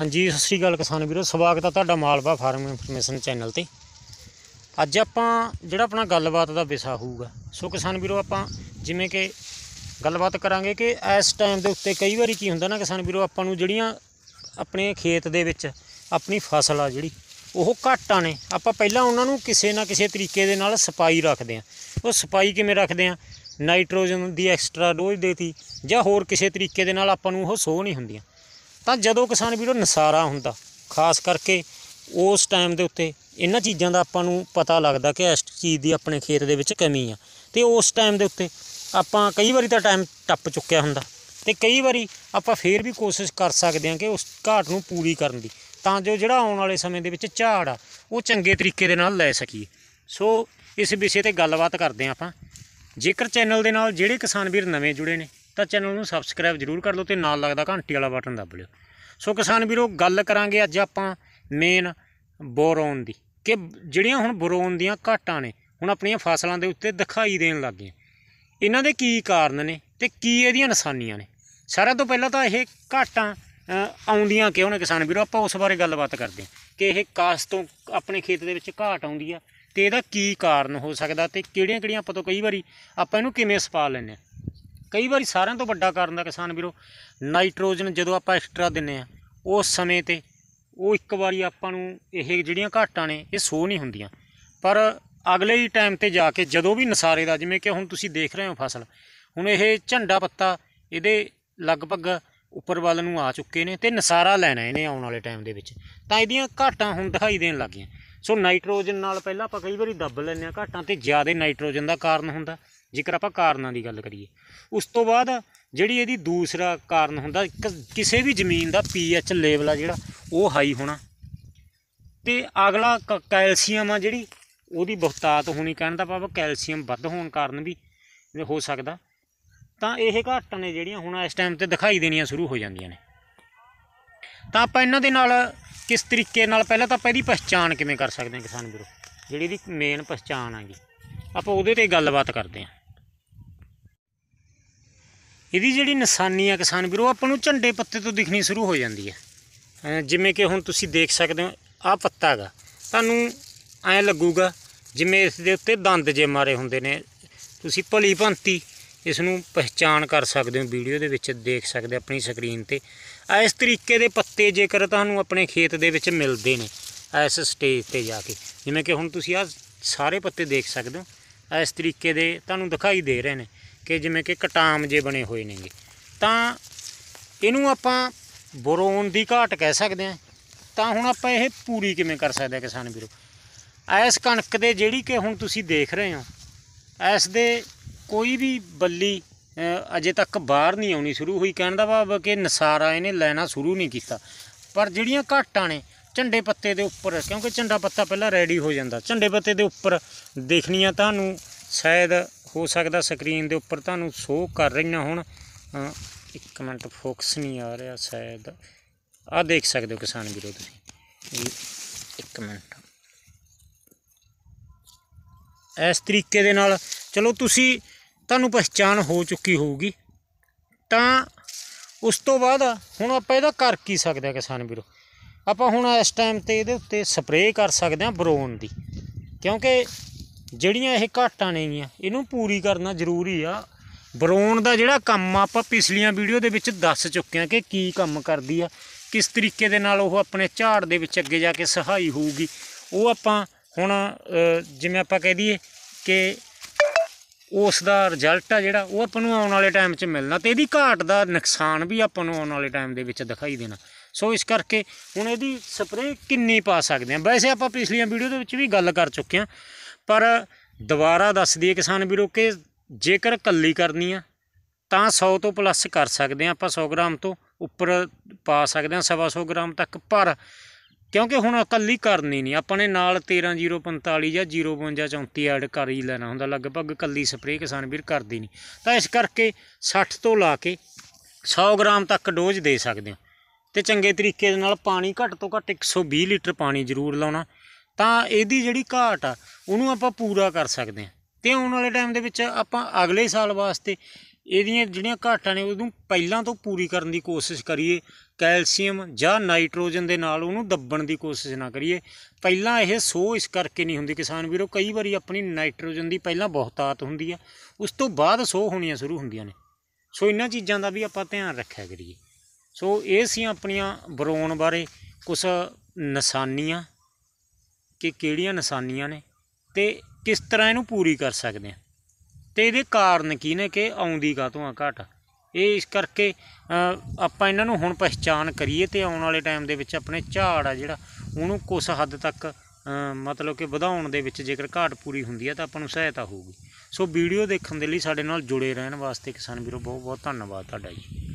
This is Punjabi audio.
ਹਾਂਜੀ ਸਤਿ ਸ਼੍ਰੀ ਅਕਾਲ ਕਿਸਾਨ ਵੀਰੋ ਸਵਾਗਤ ਹੈ ਤੁਹਾਡਾ ਮਾਲਵਾ ਫਾਰਮ ਇਨਫੋਰਮੇਸ਼ਨ ਚੈਨਲ ਤੇ ਅੱਜ ਆਪਾਂ ਜਿਹੜਾ ਆਪਣਾ ਗੱਲਬਾਤ ਦਾ ਵਿਸ਼ਾ ਹੋਊਗਾ ਸੋ ਕਿਸਾਨ ਵੀਰੋ ਆਪਾਂ ਜਿਵੇਂ ਕਿ ਗੱਲਬਾਤ ਕਰਾਂਗੇ ਕਿ ਇਸ ਟਾਈਮ ਦੇ ਉੱਤੇ ਕਈ ਵਾਰੀ ਕੀ ਹੁੰਦਾ ਨਾ ਕਿਸਾਨ ਵੀਰੋ ਆਪਾਂ ਨੂੰ ਜਿਹੜੀਆਂ ਆਪਣੇ ਖੇਤ ਦੇ ਵਿੱਚ ਆਪਣੀ ਫਸਲ ਆ ਜਿਹੜੀ ਉਹ ਘਾਟਾਂ ਨੇ ਆਪਾਂ ਪਹਿਲਾਂ ਉਹਨਾਂ ਨੂੰ ਕਿਸੇ ਨਾ ਕਿਸੇ ਤਰੀਕੇ ਦੇ ਨਾਲ ਸਪਾਈ ਰੱਖਦੇ ਆ ਉਹ ਸਪਾਈ ਕਿਵੇਂ ਰੱਖਦੇ ਆ ਨਾਈਟ੍ਰੋਜਨ ਦੀ ਐਕਸਟਰਾ ਡੋਜ਼ ਦੇਤੀ ਜਾਂ ਹੋਰ ਕਿਸੇ ਤਰੀਕੇ ਦੇ ਨਾਲ ਆਪਾਂ ਨੂੰ ਉਹ ਸੋ ਨਹੀਂ ਹੁੰਦੀਆਂ ਤਾਂ ਜਦੋਂ ਕਿਸਾਨ ਵੀਰੋ ਨਸਾਰਾ ਹੁੰਦਾ ਖਾਸ ਕਰਕੇ ਉਸ ਟਾਈਮ ਦੇ ਉੱਤੇ ਇਹਨਾਂ ਚੀਜ਼ਾਂ ਦਾ ਆਪਾਂ ਨੂੰ ਪਤਾ ਲੱਗਦਾ ਕਿ ਇਸ ਚੀਜ਼ ਦੀ ਆਪਣੇ ਖੇਤ ਦੇ ਵਿੱਚ ਕਮੀ ਆ ਤੇ ਉਸ ਟਾਈਮ ਦੇ ਉੱਤੇ ਆਪਾਂ ਕਈ ਵਾਰੀ ਤਾਂ ਟਾਈਮ ਟੱਪ ਚੁੱਕਿਆ ਹੁੰਦਾ ਤੇ ਕਈ ਵਾਰੀ ਆਪਾਂ ਫੇਰ ਵੀ ਕੋਸ਼ਿਸ਼ ਕਰ ਸਕਦੇ ਹਾਂ ਕਿ ਉਸ ਘਾਟ ਨੂੰ ਪੂਰੀ ਕਰਨ ਦੀ ਤਾਂ ਜੋ ਜਿਹੜਾ ਆਉਣ ਵਾਲੇ ਸਮੇਂ ਦੇ ਵਿੱਚ ਝਾੜ ਆ ਉਹ ਚੰਗੇ ਤਰੀਕੇ ਦੇ ਨਾਲ ਲੈ ਸਕੀਏ ਸੋ ਇਸ ਵਿਸ਼ੇ ਤੇ ਗੱਲਬਾਤ ਕਰਦੇ ਆਪਾਂ ਜੇਕਰ ਚੈਨਲ ਦੇ ਨਾਲ ਜਿਹੜੇ ਕਿਸਾਨ ਵੀਰ ਨਵੇਂ ਜੁੜੇ ਨੇ ਤਾਂ ਚੈਨਲ ਨੂੰ ਸਬਸਕ੍ਰਾਈਬ ਜ਼ਰੂਰ ਕਰ ਲਓ ਤੇ ਨਾਲ ਲੱਗਦਾ ਘੰਟੀ ਵਾਲਾ ਬਟਨ ਦੱਬ ਲਿਓ ਸੋ ਕਿਸਾਨ ਵੀਰੋ ਗੱਲ ਕਰਾਂਗੇ ਅੱਜ ਆਪਾਂ ਮੇਨ ਬੋਰੋਨ ਦੀ ਕਿ ਜਿਹੜੀਆਂ ਹੁਣ ਬੋਰੋਨ ਦੀਆਂ ਘਾਟਾਂ ਨੇ ਹੁਣ ਆਪਣੀਆਂ ਫਸਲਾਂ ਦੇ ਉੱਤੇ ਦਿਖਾਈ ਦੇਣ ਲੱਗੀਆਂ ਇਹਨਾਂ ਦੇ ਕੀ ਕਾਰਨ ਨੇ ਤੇ ਕੀ ਇਹਦੀਆਂ ਨਿਸ਼ਾਨੀਆਂ ਨੇ ਸਾਰਿਆਂ ਤੋਂ ਪਹਿਲਾਂ ਤਾਂ ਇਹ ਘਾਟਾਂ ਆਉਂਦੀਆਂ ਕਿਉਂ ਨੇ ਕਿਸਾਨ ਵੀਰੋ ਆਪਾਂ ਉਸ ਬਾਰੇ ਗੱਲਬਾਤ ਕਰਦੇ ਹਾਂ ਕਿ ਇਹ ਕਾਸ ਤੋਂ ਆਪਣੇ ਖੇਤ ਦੇ ਵਿੱਚ ਘਾਟ ਆਉਂਦੀ ਆ ਤੇ ਇਹਦਾ ਕੀ ਕਾਰਨ ਹੋ ਸਕਦਾ ਤੇ ਕਿਹੜੀਆਂ-ਕਿਹੜੀਆਂ ਆਪਾਂ ਤੋਂ ਕਈ ਵਾਰੀ ਆਪਾਂ ਇਹਨੂੰ ਕਿਵੇਂ ਸਪਾ ਲੈਨੇ ਕਈ ਵਾਰੀ ਸਾਰਿਆਂ ਤੋਂ ਵੱਡਾ ਕਾਰਨ ਦਾ ਕਿਸਾਨ ਵੀਰੋ ਨਾਈਟ੍ਰੋਜਨ ਜਦੋਂ ਆਪਾਂ ਐਕਸਟਰਾ ਦਿੰਨੇ ਆ ਉਸ ਸਮੇਂ ਤੇ ਉਹ ਇੱਕ ਵਾਰੀ ਆਪਾਂ ਨੂੰ ਇਹ ਜਿਹੜੀਆਂ ਘਾਟਾਂ ਨੇ ਇਹ ਸੋ ਨਹੀਂ ਹੁੰਦੀਆਂ ਪਰ ਅਗਲੇ ਹੀ ਟਾਈਮ ਤੇ ਜਾ ਕੇ ਜਦੋਂ ਵੀ ਨਸਾਰੇ ਦਾ ਜਿਵੇਂ ਕਿ ਹੁਣ ਤੁਸੀਂ ਦੇਖ ਰਹੇ ਹੋ ਫਸਲ ਹੁਣ ਇਹ ਝੰਡਾ ਪੱਤਾ ਇਹਦੇ ਲਗਭਗ ਉੱਪਰ ਵੱਲ ਨੂੰ ਆ ਚੁੱਕੇ ਨੇ ਤੇ ਨਸਾਰਾ ਲੈਣਾ ਇਹਨੇ ਆਉਣ ਵਾਲੇ ਟਾਈਮ ਦੇ ਵਿੱਚ ਤਾਂ ਇਹਦੀਆਂ ਘਾਟਾਂ ਹੁਣ ਦਿਖਾਈ ਦੇਣ ਲੱਗੀਆਂ ਸੋ ਨਾਈਟ੍ਰੋਜਨ ਨਾਲ ਪਹਿਲਾਂ ਆਪਾਂ ਕਈ ਵਾਰੀ ਦੱਬ ਲੈਂਦੇ ਆ ਘਾਟਾਂ ਤੇ ਜ਼ਿਆਦਾ ਨਾਈਟ੍ਰੋਜਨ ਦਾ ਕਾਰਨ ਹੁੰਦਾ ਜੇਕਰ ਆਪਾਂ ਕਾਰਨਾਂ ਦੀ ਗੱਲ ਕਰੀਏ ਉਸ ਤੋਂ ਬਾਅਦ ਜਿਹੜੀ ਇਹਦੀ ਦੂਸਰਾ ਕਾਰਨ ਹੁੰਦਾ ਕਿਸੇ ਵੀ ਜ਼ਮੀਨ ਦਾ ਪੀਐਚ ਲੈਵਲ ਆ ਜਿਹੜਾ ਉਹ ਹਾਈ ਹੋਣਾ ਤੇ ਅਗਲਾ ਕੈਲਸ਼ੀਅਮ ਆ ਜਿਹੜੀ ਉਹਦੀ ਬਹੁਤਾਤ ਹੋਣੀ ਕਹਿਣ ਦਾ ਕੈਲਸ਼ੀਅਮ ਵੱਧ ਹੋਣ ਕਾਰਨ ਵੀ ਹੋ ਸਕਦਾ ਤਾਂ ਇਹ ਘਾਟਾਂ ਨੇ ਜਿਹੜੀਆਂ ਹੁਣ ਇਸ ਟਾਈਮ ਤੇ ਦਿਖਾਈ ਦੇਣੀਆਂ ਸ਼ੁਰੂ ਹੋ ਜਾਂਦੀਆਂ ਨੇ ਤਾਂ ਆਪਾਂ ਇਹਨਾਂ ਦੇ ਨਾਲ ਕਿਸ ਤਰੀਕੇ ਨਾਲ ਪਹਿਲਾਂ ਤਾਂ ਆਪਾਂ ਇਹਦੀ ਪਛਾਣ ਕਿਵੇਂ ਕਰ ਸਕਦੇ ਹਾਂ ਕਿਸਾਨ ਵੀਰੋ ਜਿਹੜੀ ਇਹਦੀ ਮੇਨ ਪਛਾਣ ਆਂਗੀ ਆਪਾਂ ਉਹਦੇ ਤੇ ਗੱਲਬਾਤ ਕਰਦੇ ਹਾਂ ਇਹਦੀ ਜਿਹੜੀ ਨਿਸ਼ਾਨੀ ਆ ਕਿਸਾਨ ਵੀਰੋ ਆਪਾਂ ਨੂੰ ਝੰਡੇ ਪੱਤੇ ਤੋਂ ਦਿਖਣੀ ਸ਼ੁਰੂ ਹੋ ਜਾਂਦੀ ਹੈ ਜਿਵੇਂ ਕਿ ਹੁਣ ਤੁਸੀਂ ਦੇਖ ਸਕਦੇ ਹੋ ਆ ਪੱਤਾ ਹੈਗਾ ਤੁਹਾਨੂੰ ਐ ਲੱਗੂਗਾ ਜਿਵੇਂ ਇਸ ਦੇ ਉੱਤੇ ਦੰਦ ਜੇ ਮਾਰੇ ਹੁੰਦੇ ਨੇ ਤੁਸੀਂ ਭਲੀ ਭੰਤੀ ਇਸ ਨੂੰ ਪਛਾਣ ਕਰ ਸਕਦੇ ਹੋ ਵੀਡੀਓ ਦੇ ਵਿੱਚ ਦੇਖ ਸਕਦੇ ਆਪਣੀ ਸਕਰੀਨ ਤੇ ਇਸ ਤਰੀਕੇ ਦੇ ਪੱਤੇ ਜੇਕਰ ਤੁਹਾਨੂੰ ਆਪਣੇ ਖੇਤ ਦੇ ਵਿੱਚ ਮਿਲਦੇ ਨੇ ਇਸ ਸਟੇਜ ਤੇ ਜਾ ਕੇ ਜਿਵੇਂ ਕਿ ਹੁਣ ਤੁਸੀਂ ਆ ਸਾਰੇ ਪੱਤੇ ਦੇਖ ਸਕਦੇ ਹੋ ਇਸ ਤਰੀਕੇ ਦੇ ਤੁਹਾਨੂੰ ਦਿਖਾਈ ਦੇ ਰਹੇ ਨੇ ਕਿ ਜਿਵੇਂ ਕਿ ਕਟਾਮ ਜੇ ਬਣੇ ਹੋਏ ਨੇਗੇ ਤਾਂ ਇਹਨੂੰ ਆਪਾਂ ਬੋਰੋਨ ਦੀ ਘਾਟ ਕਹਿ ਸਕਦੇ ਆ ਤਾਂ ਹੁਣ ਆਪਾਂ ਇਹ ਪੂਰੀ ਕਿਵੇਂ ਕਰ ਸਕਦੇ ਆ ਕਿਸਾਨ ਵੀਰੋ ਐਸ ਕਣਕ ਦੇ ਜਿਹੜੀ ਕਿ ਹੁਣ ਤੁਸੀਂ ਦੇਖ ਰਹੇ ਹੋ ਐਸ ਦੇ ਕੋਈ ਵੀ ਬੱਲੀ ਅਜੇ ਤੱਕ ਬਾਹਰ ਨਹੀਂ ਆਉਣੀ ਸ਼ੁਰੂ ਹੋਈ ਕਹਿਣ ਦਾ ਭਾਵ ਕਿ ਨਸਾਰਾ ਇਹਨੇ ਲੈਣਾ ਸ਼ੁਰੂ ਨਹੀਂ ਕੀਤਾ ਪਰ ਜਿਹੜੀਆਂ ਘਾਟਾਂ ਨੇ ਝੰਡੇ ਪੱਤੇ ਦੇ ਉੱਪਰ ਕਿਉਂਕਿ ਝੰਡਾ ਪੱਤਾ ਪਹਿਲਾਂ ਰੈਡੀ ਹੋ ਜਾਂਦਾ ਝੰਡੇ ਪੱਤੇ ਦੇ ਉੱਪਰ ਦੇਖਣੀਆਂ ਤੁਹਾਨੂੰ ਸ਼ਾਇਦ ਹੋ ਸਕਦਾ ਸਕਰੀਨ ਦੇ ਉੱਪਰ ਤੁਹਾਨੂੰ ਸ਼ੋ ਕਰ ਰਹੀਆਂ ਹੋਣ ਇੱਕ ਮਿੰਟ ਫੋਕਸ ਨਹੀਂ ਆ ਰਿਹਾ ਸ਼ਾਇਦ ਆ ਦੇਖ ਸਕਦੇ ਹੋ ਕਿਸਾਨ ਵੀਰੋ ਤੁਸੀਂ ਇੱਕ ਮਿੰਟ ਇਸ ਤਰੀਕੇ ਦੇ ਨਾਲ ਚਲੋ ਤੁਸੀਂ ਤੁਹਾਨੂੰ ਪਛਾਣ ਹੋ ਚੁੱਕੀ ਹੋਊਗੀ ਤਾਂ ਉਸ ਤੋਂ ਬਾਅਦ ਹੁਣ ਆਪਾਂ ਇਹਦਾ ਕਰ ਕੀ ਸਕਦੇ ਆ ਕਿਸਾਨ ਵੀਰੋ ਆਪਾਂ ਹੁਣ ਇਸ ਟਾਈਮ ਤੇ ਇਹਦੇ ਉੱਤੇ ਸਪਰੇਅ ਕਰ ਸਕਦੇ ਆ ਬਰੋਨ ਦੀ ਕਿਉਂਕਿ ਜਿਹੜੀਆਂ ਇਹ ਘਾਟਾਂ ਨੇਗੀਆਂ ਇਹਨੂੰ ਪੂਰੀ ਕਰਨਾ ਜ਼ਰੂਰੀ ਆ ਬਰੋਨ ਦਾ ਜਿਹੜਾ ਕੰਮ ਆਪਾਂ ਪਿਛਲੀਆਂ ਵੀਡੀਓ ਦੇ ਵਿੱਚ ਦੱਸ ਚੁੱਕੇ ਆ ਕਿ ਕੀ ਕੰਮ ਕਰਦੀ ਆ ਕਿਸ ਤਰੀਕੇ ਦੇ ਨਾਲ ਉਹ ਆਪਣੇ ਝਾੜ ਦੇ ਵਿੱਚ ਅੱਗੇ ਜਾ ਕੇ ਸਹਾਈ ਹੋਊਗੀ ਉਹ ਆਪਾਂ ਹੁਣ ਜਿਵੇਂ ਆਪਾਂ ਕਹਿ ਦਈਏ ਕਿ ਉਸ ਦਾ ਰਿਜ਼ਲਟ ਆ ਜਿਹੜਾ ਉਹ ਆਪਾਂ ਨੂੰ ਆਉਣ ਵਾਲੇ ਟਾਈਮ 'ਚ ਮਿਲਣਾ ਤੇ ਇਹਦੀ ਘਾਟ ਦਾ ਨੁਕਸਾਨ ਵੀ ਆਪਾਂ ਨੂੰ ਆਉਣ ਵਾਲੇ ਟਾਈਮ ਦੇ ਵਿੱਚ ਦਿਖਾਈ ਦੇਣਾ ਸੋ ਇਸ ਕਰਕੇ ਹੁਣ ਇਹਦੀ ਸਪਰੇਅ ਕਿੰਨੀ ਪਾ ਸਕਦੇ ਆ ਵੈਸੇ ਆਪਾਂ ਪਿਛਲੀਆਂ ਵੀਡੀਓ ਦੇ ਵਿੱਚ ਵੀ ਗੱਲ ਕਰ ਚੁੱਕੇ ਆ ਪਰ ਦੁਬਾਰਾ ਦੱਸ ਦਈਏ ਕਿਸਾਨ ਵੀਰੋ ਕਿ ਜੇਕਰ ਕੱਲੀ ਕਰਨੀ ਆ ਤਾਂ 100 ਤੋਂ ਪਲੱਸ ਕਰ ਸਕਦੇ ਆ ਆਪਾਂ 100 ਗ੍ਰਾਮ ਤੋਂ ਉੱਪਰ ਪਾ ਸਕਦੇ ਆ 125 ਗ੍ਰਾਮ ਤੱਕ ਪਰ ਕਿਉਂਕਿ ਹੁਣ ਕੱਲੀ ਕਰਨੀ ਨਹੀਂ ਆਪਾਂ ਨੇ ਨਾਲ 13045 ਜਾਂ 05234 ਐਡ ਕਰ ਹੀ ਲੈਣਾ ਹੁੰਦਾ ਲਗਭਗ ਕੱਲੀ ਸਪਰੇ ਕਿਸਾਨ ਵੀਰ ਕਰਦੀ ਨਹੀਂ ਤਾਂ ਇਸ ਕਰਕੇ 60 ਤੋਂ ਲਾ ਕੇ 100 ਗ੍ਰਾਮ ਤੱਕ ਡੋਜ਼ ਦੇ ਸਕਦੇ ਹੋ ਤੇ ਚੰਗੇ ਤਰੀਕੇ ਦੇ ਨਾਲ ਪਾਣੀ ਘੱਟ ਤੋਂ ਘੱਟ 120 ਲੀਟਰ ਪਾਣੀ ਜ਼ਰੂਰ ਲਾਉਣਾ ਤਾਂ ਇਹਦੀ ਜਿਹੜੀ ਘਾਟ ਆ ਉਹਨੂੰ ਆਪਾਂ ਪੂਰਾ ਕਰ ਸਕਦੇ ਹਾਂ ਤੇ ਆਉਣ ਵਾਲੇ ਟਾਈਮ ਦੇ ਵਿੱਚ ਆਪਾਂ ਅਗਲੇ ਸਾਲ ਵਾਸਤੇ ਇਹਦੀਆਂ ਜਿਹੜੀਆਂ ਘਾਟਾਂ ਨੇ ਉਹਨੂੰ ਪਹਿਲਾਂ ਤੋਂ ਪੂਰੀ ਕਰਨ ਦੀ ਕੋਸ਼ਿਸ਼ ਕਰੀਏ ਕੈਲਸ਼ੀਅਮ ਜਾਂ ਨਾਈਟ੍ਰੋਜਨ ਦੇ ਨਾਲ ਉਹਨੂੰ ਦੱਬਣ ਦੀ ਕੋਸ਼ਿਸ਼ ਨਾ ਕਰੀਏ ਪਹਿਲਾਂ ਇਹ ਸੋ ਇਸ ਕਰਕੇ ਨਹੀਂ ਹੁੰਦੀ ਕਿਸਾਨ ਵੀਰੋ ਕਈ ਵਾਰੀ ਆਪਣੀ ਨਾਈਟ੍ਰੋਜਨ ਦੀ ਪਹਿਲਾਂ ਬਹੁਤਾਤ ਹੁੰਦੀ ਆ ਉਸ ਤੋਂ ਬਾਅਦ ਸੋ ਹੋਣੀਆਂ ਸ਼ੁਰੂ ਹੁੰਦੀਆਂ ਨੇ ਸੋ ਇਹਨਾਂ ਚੀਜ਼ਾਂ ਦਾ ਵੀ ਆਪਾਂ ਧਿਆਨ ਰੱਖਿਆ ਕਰੀਏ ਸੋ ਇਹ ਸੀ ਆਪਣੀਆਂ ਬਰੋਨ ਬਾਰੇ ਕੁਝ ਨਿਸ਼ਾਨੀਆਂ ਕਿ ਕਿਹੜੀਆਂ ਨਿਸ਼ਾਨੀਆਂ ਨੇ ਤੇ ਕਿਸ ਤਰ੍ਹਾਂ ਇਹਨੂੰ ਪੂਰੀ ਕਰ ਸਕਦੇ ਆ ਤੇ ਇਹਦੇ ਕਾਰਨ ਕੀ ਨੇ ਕਿ ਆਉਂਦੀ ਕਾਤੋਂ ਆ ਘਟ ਇਹ ਇਸ ਕਰਕੇ ਆਪਾਂ ਇਹਨਾਂ ਨੂੰ ਹੁਣ ਪਛਾਣ ਕਰੀਏ ਤੇ ਆਉਣ ਵਾਲੇ ਟਾਈਮ ਦੇ ਵਿੱਚ ਆਪਣੇ ਝਾੜ ਆ ਜਿਹੜਾ ਉਹਨੂੰ ਕੁਝ ਹੱਦ ਤੱਕ ਮਤਲਬ ਕਿ ਵਧਾਉਣ ਦੇ ਵਿੱਚ ਜੇਕਰ ਘਾਟ ਪੂਰੀ ਹੁੰਦੀ ਹੈ ਤਾਂ ਆਪਾਂ ਨੂੰ ਸਹਾਇਤਾ ਹੋਊਗੀ ਸੋ ਵੀਡੀਓ ਦੇਖਣ ਦੇ ਲਈ ਸਾਡੇ ਨਾਲ ਜੁੜੇ ਰਹਿਣ ਵਾਸਤੇ ਕਿਸਾਨ ਵੀਰੋ ਬਹੁਤ ਬਹੁਤ ਧੰਨਵਾਦ ਤੁਹਾਡਾ ਜੀ